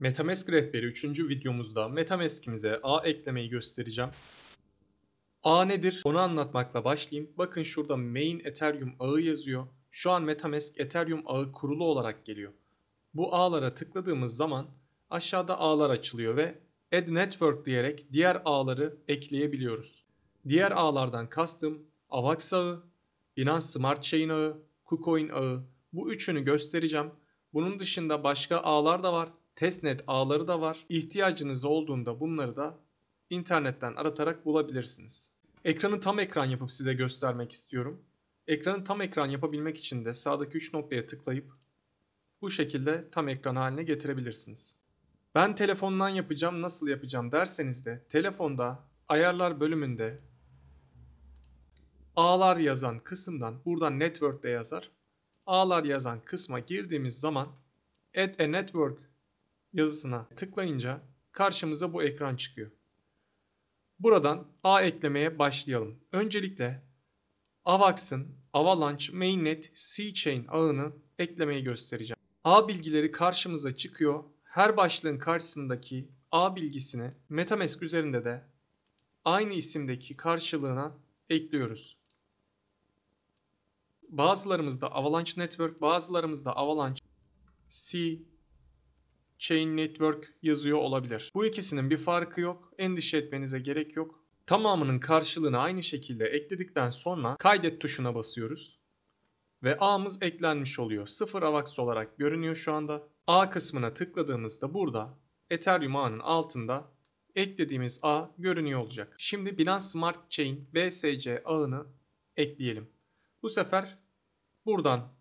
Metamask rehberi 3. videomuzda Metamask'imize A eklemeyi göstereceğim. A nedir? Onu anlatmakla başlayayım. Bakın şurada main Ethereum ağı yazıyor. Şu an Metamask Ethereum ağı kurulu olarak geliyor. Bu ağlara tıkladığımız zaman aşağıda ağlar açılıyor ve add network diyerek diğer ağları ekleyebiliyoruz. Diğer ağlardan kastım AVAX ağı, Binance Smart Chain ağı, KuCoin ağı bu üçünü göstereceğim. Bunun dışında başka ağlar da var testnet ağları da var. İhtiyacınız olduğunda bunları da internetten aratarak bulabilirsiniz. Ekranı tam ekran yapıp size göstermek istiyorum. Ekranı tam ekran yapabilmek için de sağdaki 3 noktaya tıklayıp bu şekilde tam ekran haline getirebilirsiniz. Ben telefondan yapacağım nasıl yapacağım derseniz de telefonda ayarlar bölümünde ağlar yazan kısımdan buradan network de yazar. Ağlar yazan kısma girdiğimiz zaman add a network yazısına tıklayınca karşımıza bu ekran çıkıyor. Buradan A eklemeye başlayalım. Öncelikle AVAX'ın Avalanche Mainnet C-Chain ağını eklemeyi göstereceğim. A bilgileri karşımıza çıkıyor. Her başlığın karşısındaki A bilgisini Metamask üzerinde de aynı isimdeki karşılığına ekliyoruz. Bazılarımızda Avalanche Network, bazılarımızda Avalanche C Chain Network yazıyor olabilir. Bu ikisinin bir farkı yok. Endişe etmenize gerek yok. Tamamının karşılığını aynı şekilde ekledikten sonra kaydet tuşuna basıyoruz. Ve ağımız eklenmiş oluyor. 0 AVAX olarak görünüyor şu anda. A kısmına tıkladığımızda burada Ethereum ağının altında eklediğimiz A görünüyor olacak. Şimdi Binance Smart Chain BSC ağını ekleyelim. Bu sefer buradan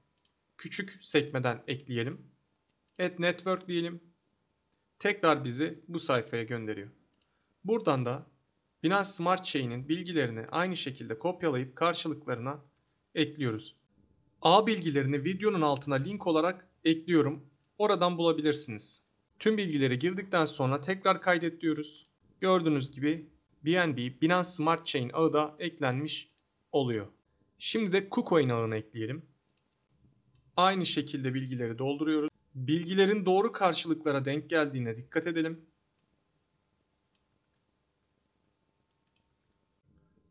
küçük sekmeden ekleyelim. Add network diyelim tekrar bizi bu sayfaya gönderiyor. Buradan da Binance Smart Chain'in bilgilerini aynı şekilde kopyalayıp karşılıklarına ekliyoruz. A bilgilerini videonun altına link olarak ekliyorum. Oradan bulabilirsiniz. Tüm bilgileri girdikten sonra tekrar kaydet diyoruz. Gördüğünüz gibi BNB Binance Smart Chain ağı da eklenmiş oluyor. Şimdi de KuCoin ağını ekleyelim. Aynı şekilde bilgileri dolduruyoruz bilgilerin doğru karşılıklara denk geldiğine dikkat edelim.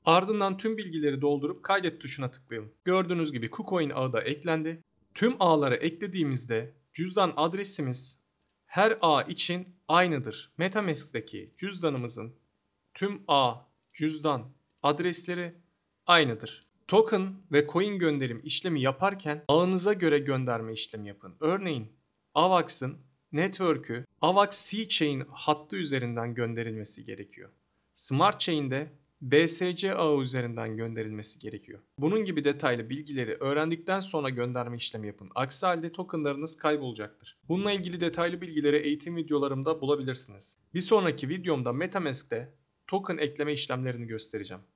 Ardından tüm bilgileri doldurup kaydet tuşuna tıklayalım. Gördüğünüz gibi KuCoin ağı da eklendi. Tüm ağları eklediğimizde cüzdan adresimiz her ağ için aynıdır. Metamask'teki cüzdanımızın tüm ağ cüzdan adresleri aynıdır. Token ve coin gönderim işlemi yaparken ağınıza göre gönderme işlemi yapın. Örneğin AVAX'ın network'ü AVAX C-Chain hattı üzerinden gönderilmesi gerekiyor. Smart Chain'de BSC ağı üzerinden gönderilmesi gerekiyor. Bunun gibi detaylı bilgileri öğrendikten sonra gönderme işlemi yapın. Aksi halde tokenlarınız kaybolacaktır. Bununla ilgili detaylı bilgileri eğitim videolarımda bulabilirsiniz. Bir sonraki videomda Metamask'te token ekleme işlemlerini göstereceğim.